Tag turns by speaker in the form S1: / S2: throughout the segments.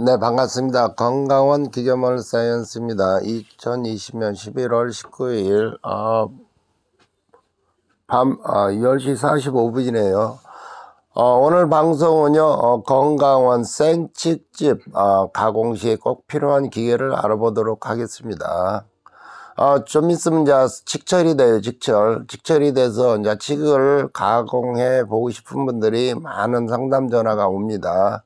S1: 네, 반갑습니다. 건강원 기계물 사연스입니다 2020년 11월 19일, 어, 밤, 어, 아, 10시 45분이네요. 어, 오늘 방송은요, 어, 건강원 생칡집, 어, 가공 시에 꼭 필요한 기계를 알아보도록 하겠습니다. 어, 좀 있으면 이제 직철이 돼요, 직철. 직철이 돼서 이제 칡을 가공해 보고 싶은 분들이 많은 상담 전화가 옵니다.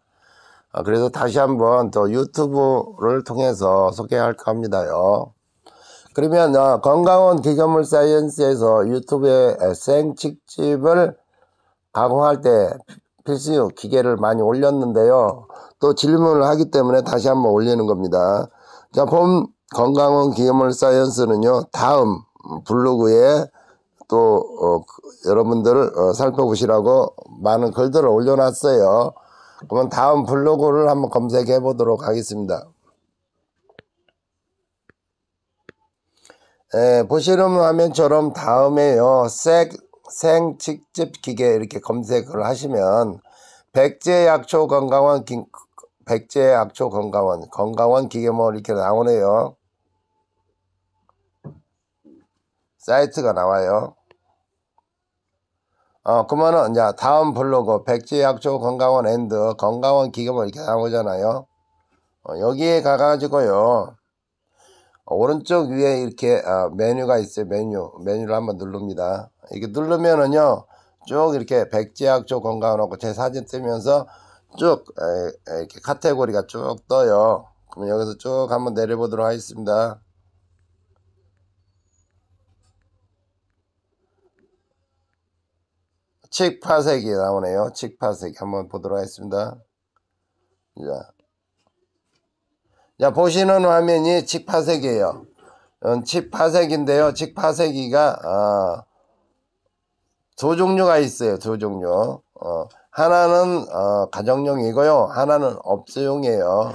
S1: 아, 그래서 다시 한번 또 유튜브를 통해서 소개할까 합니다요. 그러면 어, 건강원 기계물 사이언스에서 유튜브에 생칡집을 가공할 때 필수 기계를 많이 올렸는데요. 또 질문을 하기 때문에 다시 한번 올리는 겁니다. 자, 봄 건강원 기계물 사이언스는요. 다음 블로그에 또 어, 그, 여러분들을 어, 살펴보시라고 많은 글들을 올려놨어요. 그러면 다음 블로그를 한번 검색해 보도록 하겠습니다. 예, 보시는 화면처럼 다음에요. 생, 생 직접 기계 이렇게 검색을 하시면 백제 약초 건강원 기, 백제 약초 건강원 건강원 기계 뭐 이렇게 나오네요. 사이트가 나와요. 어, 그러면은 이제 다음 블로그 백제약초 건강원 앤드 건강원 기금을 이렇게 나오잖아요. 어, 여기에 가가지고요. 오른쪽 위에 이렇게 어, 메뉴가 있어요. 메뉴. 메뉴를 한번 누릅니다. 이렇게 누르면은요. 쭉 이렇게 백제약초 건강원 하고 제 사진 뜨면서 쭉 에, 에, 이렇게 카테고리가 쭉 떠요. 그럼 여기서 쭉 한번 내려보도록 하겠습니다. 직파색이 나오네요. 직파색 한번 보도록 하겠습니다. 자, 자 보시는 화면이 직파색이에요직파색인데요직파색이가 어, 어, 두 종류가 있어요. 두 종류. 어, 하나는 어, 가정용이고요. 하나는 업소용이에요.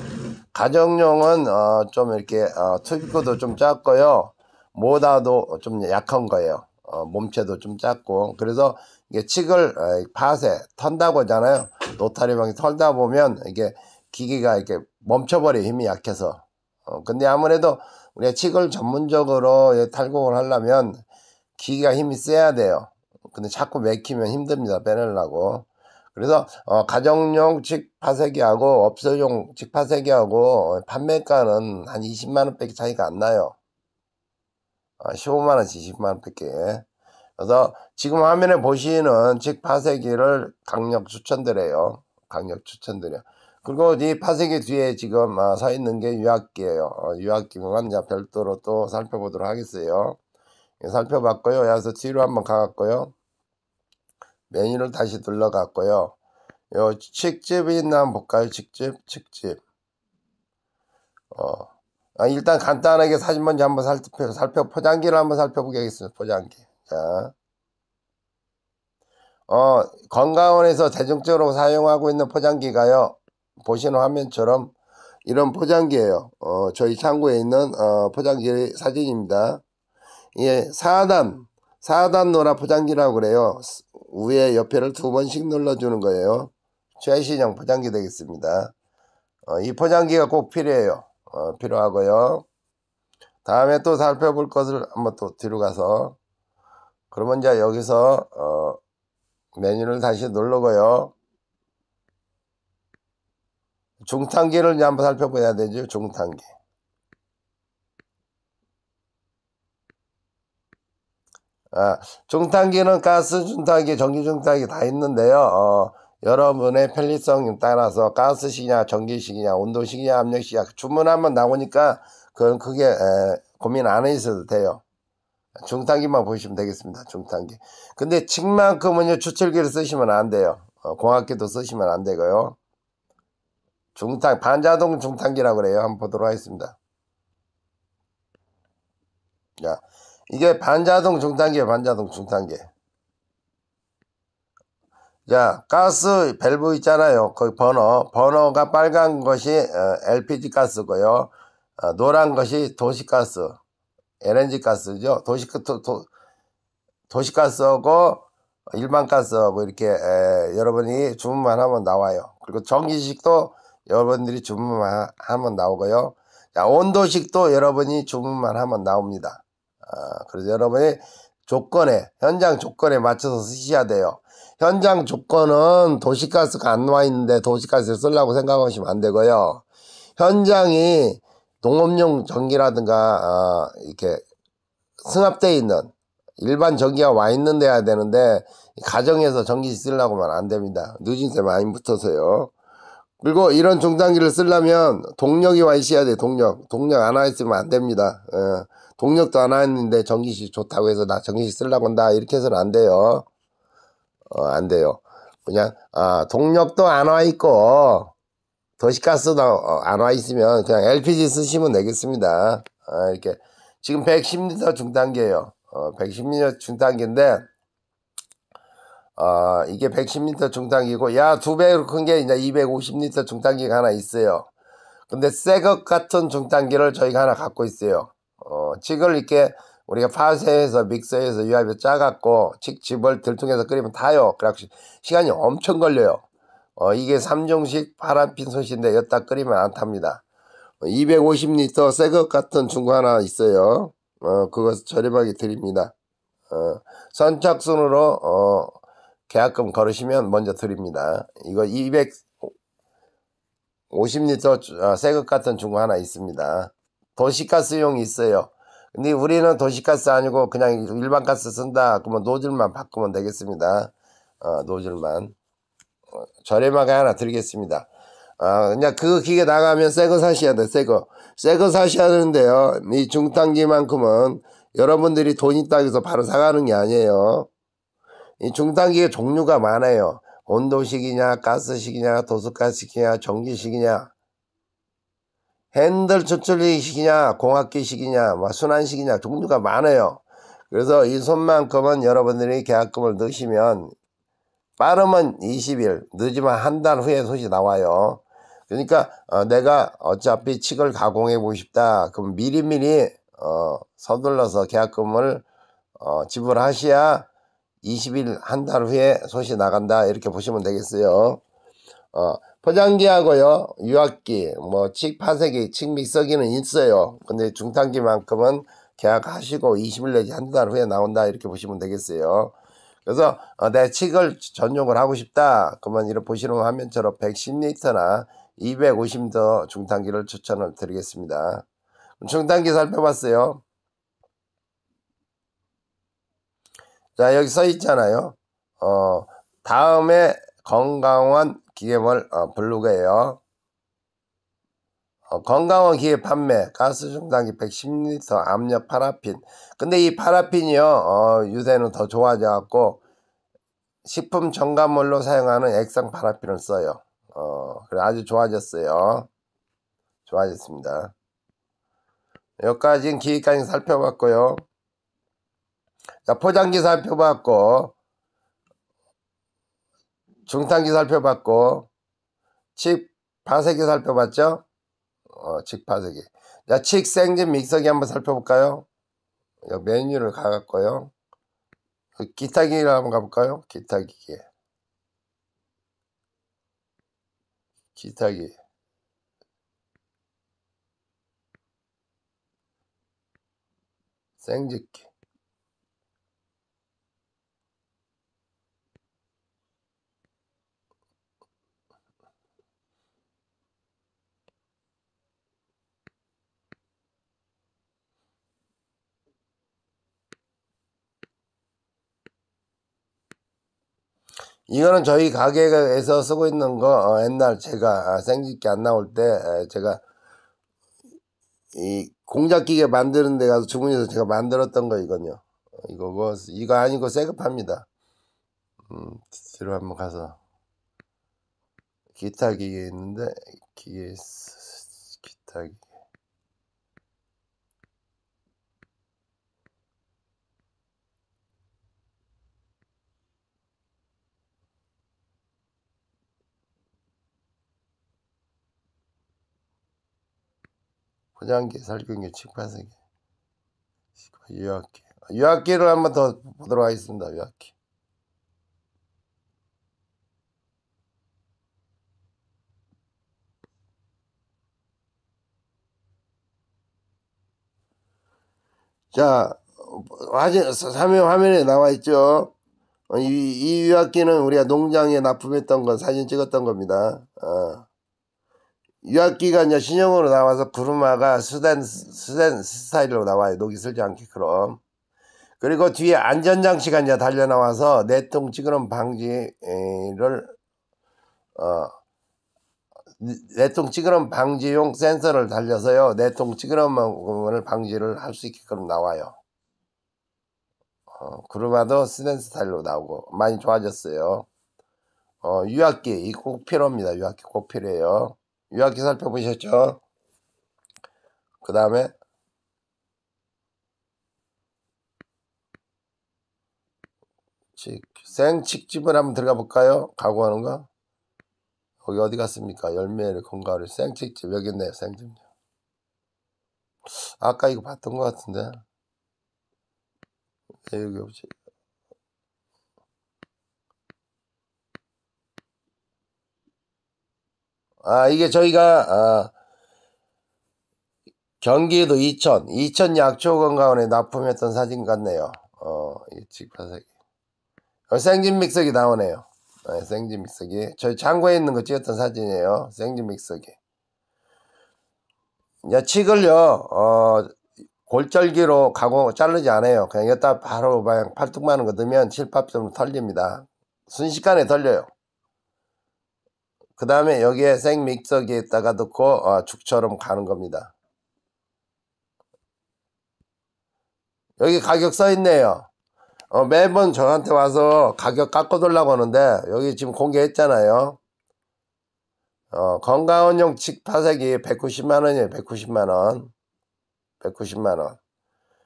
S1: 가정용은 어, 좀 이렇게 어, 투입구도 좀 작고요. 모다도 좀 약한 거예요. 어, 몸체도 좀 작고 그래서 이게 칡을 파세 어, 턴다고 하잖아요 노타리방이 털다 보면 이게 기계가 이렇게 멈춰버려 힘이 약해서 어, 근데 아무래도 우리가 칡을 전문적으로 예, 탈곡을 하려면 기계가 힘이 세야 돼요 근데 자꾸 맥히면 힘듭니다 빼내려고 그래서 어, 가정용 칡파쇄기하고 업소용 칡파쇄기하고 판매가는 한 20만원 밖에 차이가 안 나요 15만원씩 20만원 밖에 그래서 지금 화면에 보시는 즉 파쇄기를 강력 추천드려요 강력 추천드려 그리고 이 파쇄기 뒤에 지금 아, 서 있는 게 유압기예요 어, 유압기만 이제 별도로 또 살펴보도록 하겠어요 살펴봤고요 그래서 뒤로 한번 가갖고요 메뉴를 다시 눌러갔고요 요 직집이 있나 한번 볼까요 직집 직집 어 아, 일단 간단하게 사진 먼저 한번 살펴, 살펴, 포장기를 한번 살펴보겠습니다. 포장기. 자. 어, 건강원에서 대중적으로 사용하고 있는 포장기가요. 보시는 화면처럼 이런 포장기예요. 어, 저희 창고에 있는 어, 포장기 사진입니다. 예, 4단, 4단 노라 포장기라고 그래요. 위에 옆에를 두 번씩 눌러주는 거예요. 최신형 포장기 되겠습니다. 어, 이 포장기가 꼭 필요해요. 어, 필요하고요. 다음에 또 살펴볼 것을 한번 또 뒤로 가서 그러면 이제 여기서 어, 메뉴를 다시 누르고요. 중탄기를 이제 한번 살펴봐야 되죠. 중탄기. 아, 중탄기는 가스 중탄기, 전기 중탄기 다 있는데요. 어, 여러분의 편리성 에 따라서 가스식이냐 전기식이냐 온도식이냐 압력식이냐 주문 한번 나오니까 그건 크게 에, 고민 안 해있어도 돼요. 중탄기만 보시면 되겠습니다. 중탄기. 근데 측만큼은요 추출기를 쓰시면 안 돼요. 어, 공학기도 쓰시면 안 되고요. 중탄 반자동 중탄기라고 그래요. 한번 보도록 하겠습니다. 자, 이게 반자동 중탄기예요. 반자동 중탄기. 자 가스 밸브 있잖아요 거기 버너 버너가 빨간 것이 LPG 어, 가스고요 어, 노란 것이 도시가스 LNG 가스죠 도시, 그, 도, 도, 도시가스하고 일반 가스하고 이렇게 에, 여러분이 주문만 하면 나와요 그리고 전기식도 여러분들이 주문만 하면 나오고요 자, 온도식도 여러분이 주문만 하면 나옵니다 아, 그래서 여러분이 조건에 현장 조건에 맞춰서 쓰셔야 돼요 현장 조건은 도시가스가 안 와 있는데 도시가스를 쓰려고 생각하시면 안 되고요. 현장이 농업용 전기라든가 어, 이렇게 승합돼 있는 일반 전기가 와 있는 데야 되는데 가정에서 전기 쓰려고만 안 됩니다. 누진세 많이 붙어서요. 그리고 이런 중단기를 쓰려면 동력이 와 있어야 돼요. 동력. 동력 안 와 있으면 안 됩니다. 예. 동력도 안 와 있는데 전기시 좋다고 해서 나 전기시 쓰려고 한다. 이렇게 해서는 안 돼요. 어, 안 돼요. 그냥 아, 동력도 안 와 있고 도시가스도 어, 안와 있으면 그냥 LPG 쓰시면 되겠습니다. 아, 이렇게 지금 110m 중단계예요. 어, 110m 중단계인데 어, 이게 110m 중단기고 야 두 배로 큰 게 이제 250m 중단기가 하나 있어요. 근데 새 것 같은 중단기를 저희가 하나 갖고 있어요. 어, 지금 이렇게 우리가 파쇄해서 믹서해서 유압에 짜갖고 직집을 들통해서 끓이면 다요 그래갖고 시간이 엄청 걸려요. 어, 이게 3종식 파란 핀솥인데 여기다 끓이면 안 탑니다. 250리터 어, 새것 같은 중고 하나 있어요. 어, 그것 저렴하게 드립니다. 어, 선착순으로 어, 계약금 걸으시면 먼저 드립니다. 이거 250리터 아, 새것 같은 중고 하나 있습니다. 도시가스용 있어요. 근데 네, 우리는 도시가스 아니고 그냥 일반 가스 쓴다. 그러면 노즐만 바꾸면 되겠습니다. 어, 노즐만. 어, 저렴하게 하나 드리겠습니다. 아, 그냥 그 기계 나가면 새 거 사셔야 돼, 새 거. 새 거 사셔야 되는데요. 이 중탄기만큼은 여러분들이 돈 있다고 해서 바로 사가는 게 아니에요. 이 중탄기의 종류가 많아요. 온도식이냐, 가스식이냐, 도수가스식이냐, 전기식이냐. 핸들 조절식이냐 공학기식이냐 뭐 순환식이냐 종류가 많아요. 그래서 이 손만큼은 여러분들이 계약금을 넣으시면 빠르면 20일 늦으면 한 달 후에 소식 나와요. 그러니까 어, 내가 어차피 칙을 가공해 보고 싶다. 그럼 미리미리 어, 서둘러서 계약금을 어, 지불하셔야 20일 한 달 후에 소식 나간다 이렇게 보시면 되겠어요. 어, 포장기하고요, 유압기, 뭐, 칡파세기, 칡믹서기는 있어요. 근데 중탄기만큼은 계약하시고 20일 내지 한 달 후에 나온다. 이렇게 보시면 되겠어요. 그래서 어, 내 칡을 전용을 하고 싶다. 그러면 이런 보시는 화면처럼 110리터나 2 5 0리 중탄기를 추천을 드리겠습니다. 중탄기 살펴봤어요. 자, 여기 써 있잖아요. 어, 다음에 건강원 기계물 어, 블루그예요. 어, 건강원 기계 판매 가스 중단기 110리터 압력 파라핀 근데 이 파라핀이요 어, 유세는 더 좋아져 갖고 식품 첨가물로 사용하는 액상 파라핀을 써요 어, 그래 아주 좋아졌어요 좋아졌습니다 여기까지 는 기기까지 살펴봤고요 자 포장기 살펴봤고 중탄기 살펴봤고 칡파세기 살펴봤죠? 어, 칡파세기 자, 칡생진 믹서기 한번 살펴볼까요? 메뉴를 가갖고요 그 기타기를 한번 가볼까요? 기타기기 기타기 생짓기 이거는 저희 가게에서 쓰고 있는 거 어, 옛날 제가 아, 생집기 안 나올 때 제가 이 공작기계 만드는 데 가서 주문해서 제가 만들었던 거 이건요 이거뭐 이거 아니고 세급합니다 음, 뒤로 한번 가서 기타 기계 있는데 기계 기타 기계 포장기, 살균기, 칙판세기, 유학기유학기를 한번 더 보도록 하겠습니다. 유학기 자, 화면, 3회 화면에 나와 있죠. 어, 이, 이 유학기는 우리가 농장에 납품했던 건 사진 찍었던 겁니다. 어. 유학 기간이 신형으로 나와서 구르마가 수단 수단 스타일로 나와요. 녹이 슬지 않게끔. 그리고 뒤에 안전장치가 이제 달려 나와서 내통 찌그럼 방지를 어 내통 찌그럼 방지용 센서를 달려서요 내통 찌그럼을 방지를 할 수 있게끔 나와요. 어, 구르마도 스댄 스타일로 나오고 많이 좋아졌어요. 어, 유학기 꼭 필요합니다. 유학기 꼭 필요해요. 요약기 살펴보셨죠? 그 다음에 생칡집을 한번 들어가 볼까요? 가구하는 거? 거기 어디 갔습니까? 열매를 건가를 생칡집 여기 있네요 생칡집 아까 이거 봤던 것 같은데 예, 여기 없지 아, 이게 저희가, 아, 경기도 이천, 이천 약초건강원에 납품했던 사진 같네요. 어, 이 직파색. 어, 생진 믹서기 나오네요. 네, 생진 믹서기. 저희 창고에 있는 거 찍었던 사진이에요. 생진 믹서기. 야, 칡을요, 어, 골절기로 가공, 자르지 않아요. 그냥 여기다 바로 그냥 팔뚝 만은거 넣으면 칠밥좀 털립니다. 순식간에 털려요. 그 다음에 여기에 생 믹서기에다가 넣고 어, 죽처럼 가는 겁니다. 여기 가격 써있네요. 어, 매번 저한테 와서 가격 깎아달라고 하는데 여기 지금 공개했잖아요. 어, 건강원용 칡파색이 190만원이에요. 190만원. 190만원.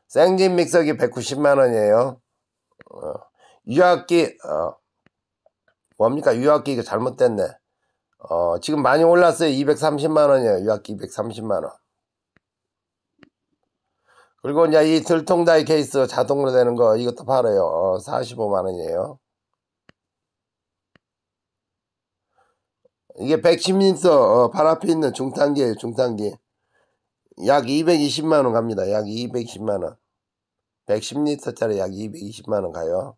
S1: 생진 믹서기 190만원이에요. 어, 유학기 어, 뭡니까? 유학기 이거 잘못됐네. 어, 지금 많이 올랐어요. 230만원이에요. 유학기 230만원. 그리고 이제 이 들통다이 케이스 자동으로 되는 거 이것도 팔아요. 어, 45만원이에요. 이게 110m 어, 발 앞에 있는 중탄기에요. 중탄기. 약 220만원 갑니다. 약 220만원. 110m짜리 약 220만원 가요.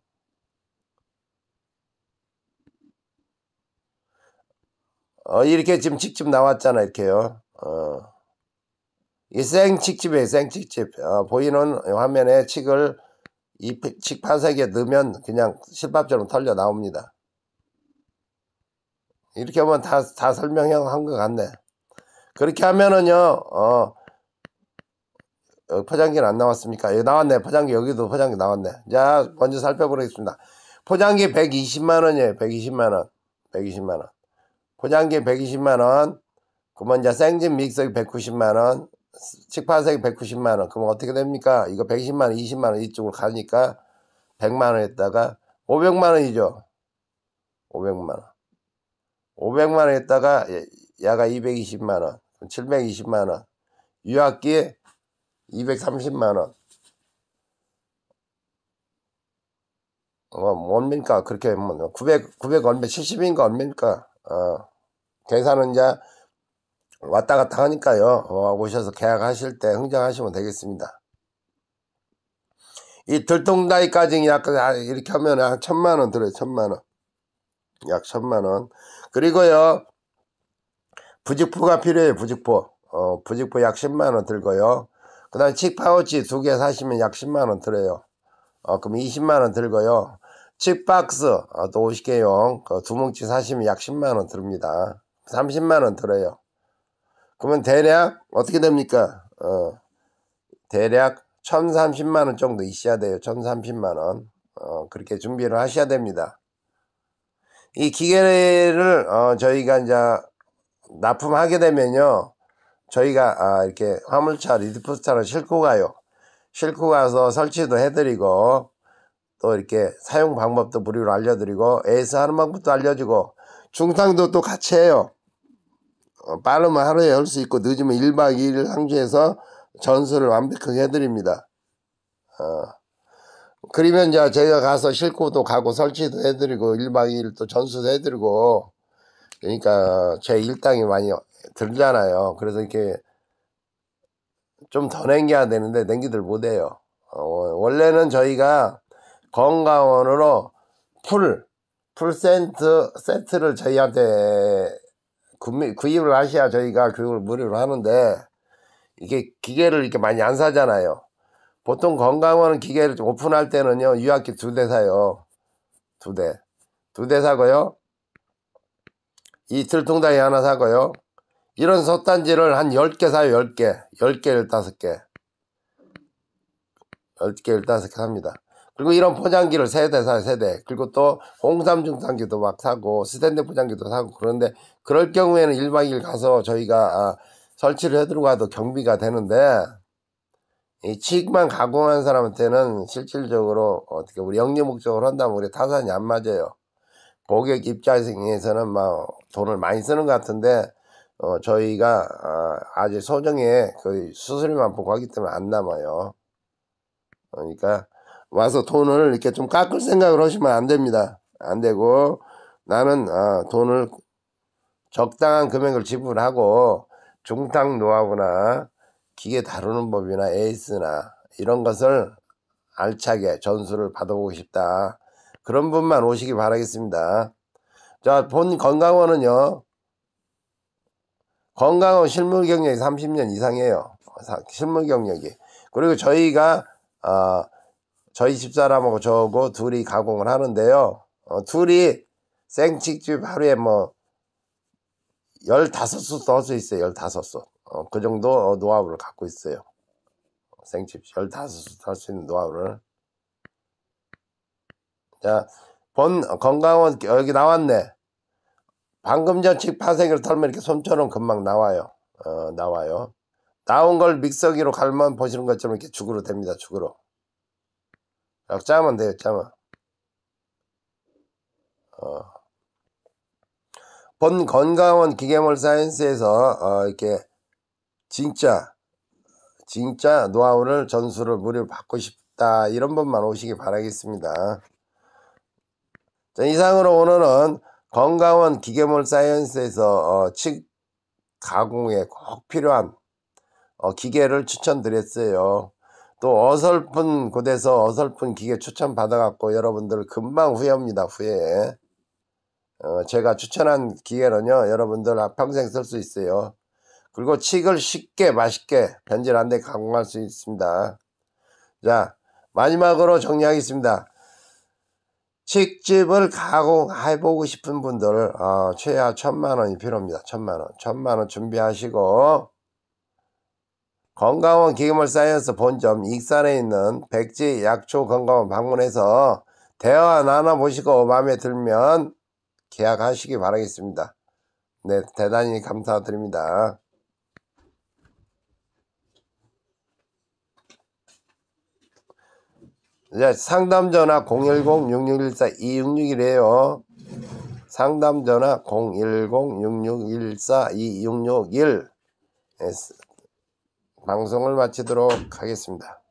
S1: 어, 이렇게 지금 직집 나왔잖아, 이렇게요. 어. 이 생칡집이에요, 생칡집. 어, 보이는 화면에 칡을 이 칡파색에 넣으면 그냥 실밥처럼 털려 나옵니다. 이렇게 하면 다, 다 설명한 것 같네. 그렇게 하면은요, 어, 어 포장기는 안 나왔습니까? 여기 나왔네. 포장기, 여기도 포장기 나왔네. 자, 먼저 살펴보겠습니다. 포장기 120만원이에요. 120만원. 120만원. 포장기 120만원, 그러면 이제 생진 믹서기 190만원, 식판색이 190만원, 그러면 어떻게 됩니까? 이거 120만원, 20만원 이쪽으로 가니까 100만원 했다가 500만원이죠. 500만원. 500만원 했다가 예, 야가 220만원, 720만원, 유학기 230만원. 어, 뭐, 뭡니까? 그렇게, 뭐, 900, 900 얼마, 70인가 얼마입니까? 어. 계산은 이제 왔다 갔다 하니까요. 어, 오셔서 계약하실 때 흥정하시면 되겠습니다. 이 들통다이까지 약간 아, 이렇게 하면 한 천만 원 들어요. 천만 원. 약 천만 원. 그리고요. 부직포가 필요해요. 부직포. 어, 부직포 약 10만 원 들고요. 그 다음 에 칡파우치 두 개 사시면 약 10만 원 들어요. 어, 그럼 20만 원 들고요. 칡박스 어, 아, 또 50개용 그두 뭉치 사시면 약 10만 원 들습니다. 30만 원 들어요. 그러면 대략 어떻게 됩니까? 어, 대략 1030만 원 정도 있어야 돼요. 1030만 원. 어, 그렇게 준비를 하셔야 됩니다. 이 기계를 어, 저희가 이제 납품하게 되면요. 저희가 아, 이렇게 화물차 리드포스터를 싣고 가요. 싣고 가서 설치도 해드리고 또 이렇게 사용 방법도 무료로 알려드리고 AS 하는 방법도 알려주고 중상도 또 같이 해요. 어, 빠르면 하루에 할 수 있고 늦으면 1박 2일 상주해서 전수를 완벽하게 해드립니다. 어. 그러면 이제 제가 가서 실고도 가고 설치도 해드리고 1박 2일 또 전수도 해드리고 그러니까 제 일당이 많이 들잖아요. 그래서 이렇게 좀 더 냉겨야 되는데 냉기들 못해요. 어, 원래는 저희가 건강원으로 풀, 풀센트 세트를 저희한테 구입을 하셔야 저희가 교육을 무료로 하는데 이게 기계를 이렇게 많이 안 사잖아요. 보통 건강원 은 기계를 오픈할 때는요 유학기 두 대 사요. 두 대. 두 대 사고요. 이틀 통장에 하나 사고요. 이런 솥단지를 한 10개 사요, 10개. 10개, 15개. 10개, 15개 삽니다. 그리고 이런 포장기를 세대사 세대 그리고 또 홍삼 중상기도 막 사고 스탠드 포장기도 사고 그런데 그럴 경우에는 일박 2일 가서 저희가 아, 설치를 해들고 가도 경비가 되는데 이 칡만 가공한 사람한테는 실질적으로 어떻게 우리 영리 목적으로 한다면 우리 타산이 안 맞아요. 고객 입장에서는 막 뭐 돈을 많이 쓰는 것 같은데 어, 저희가 아, 아직 소정에 그 수수료만 보고 하기 때문에 안 남아요. 그러니까 와서 돈을 이렇게 좀 깎을 생각을 하시면 안 됩니다. 안 되고 나는 어, 돈을 적당한 금액을 지불하고 중탕 노하우나 기계 다루는 법이나 에이스나 이런 것을 알차게 전수를 받아보고 싶다. 그런 분만 오시기 바라겠습니다. 자, 본 건강원은요. 건강원 실물 경력이 30년 이상이에요. 실물 경력이. 그리고 저희가 어, 저희 집사람하고 저하고 둘이 가공을 하는데요. 어, 둘이 생치집 하루에 뭐 15솥 썰수 있어요. 1 5수 어, 그 정도 노하우를 갖고 있어요. 생칩 15솥 할수 있는 노하우를. 자, 본 건강원 여기 나왔네. 방금 전식 파생을 털면 이렇게 솜처럼 금방 나와요. 어, 나와요. 나온 걸 믹서기로 갈면 보시는 것처럼 이렇게 죽으로 됩니다. 죽으로. 약 아, 짜면 돼요 짜면 어. 본 건강원 기계물 사이언스에서 어, 이렇게 진짜 진짜 노하우를 전수를 무료 받고 싶다 이런 분만 오시기 바라겠습니다 자, 이상으로 오늘은 건강원 기계물 사이언스에서 어, 칙 가공에 꼭 필요한 어, 기계를 추천드렸어요 또 어설픈 곳에서 어설픈 기계 추천 받아갖고 여러분들 금방 후회합니다. 후회. 어, 제가 추천한 기계는요. 여러분들 평생 쓸 수 있어요. 그리고 칡을 쉽게 맛있게 변질한데 가공할 수 있습니다. 자 마지막으로 정리하겠습니다. 칡즙을 가공해보고 싶은 분들 어, 최하 천만원이 필요합니다. 천만원. 천만원 준비하시고 건강원 기금을 쌓여서 본점 익산에 있는 백지 약초 건강원 방문해서 대화 나눠보시고 마음에 들면 계약하시기 바라겠습니다. 네, 대단히 감사드립니다. 네, 상담전화 010-6614-2661이에요. 상담전화 010-6614-2661. 방송을 마치도록 하겠습니다.